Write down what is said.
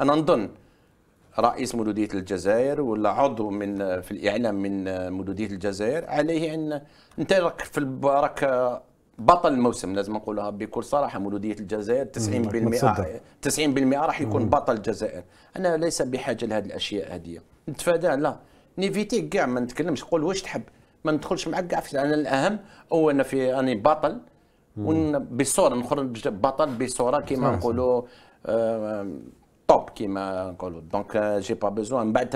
انا نظن رئيس مولوديه الجزائر ولا عضو من في الاعلام من مولوديه الجزائر عليه ان انت راك في البارك بطل الموسم لازم نقولها بكل صراحه مولوديه الجزائر 90% 90% راح يكون بطل الجزائر انا ليس بحاجه لهذه الاشياء هذه نتفاداه لا نيفيتي كاع ما نتكلمش قول واش تحب ما ندخلش معك كاع انا الاهم هو انا في اني بطل وبصوره نخرج بطل بصوره كما نقولوا آه، qui m'a donc euh, j'ai pas besoin ben,